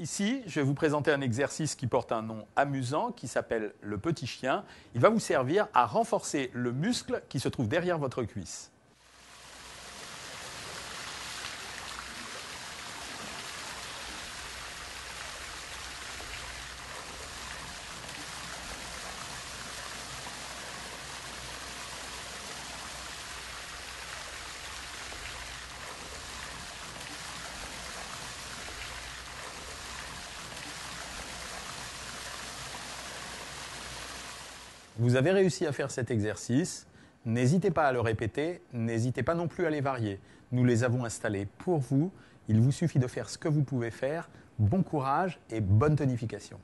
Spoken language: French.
Ici, je vais vous présenter un exercice qui porte un nom amusant qui s'appelle le petit chien. Il va vous servir à renforcer le muscle qui se trouve derrière votre cuisse. Vous avez réussi à faire cet exercice. N'hésitez pas à le répéter, n'hésitez pas non plus à les varier. Nous les avons installés pour vous. Il vous suffit de faire ce que vous pouvez faire. Bon courage et bonne tonification.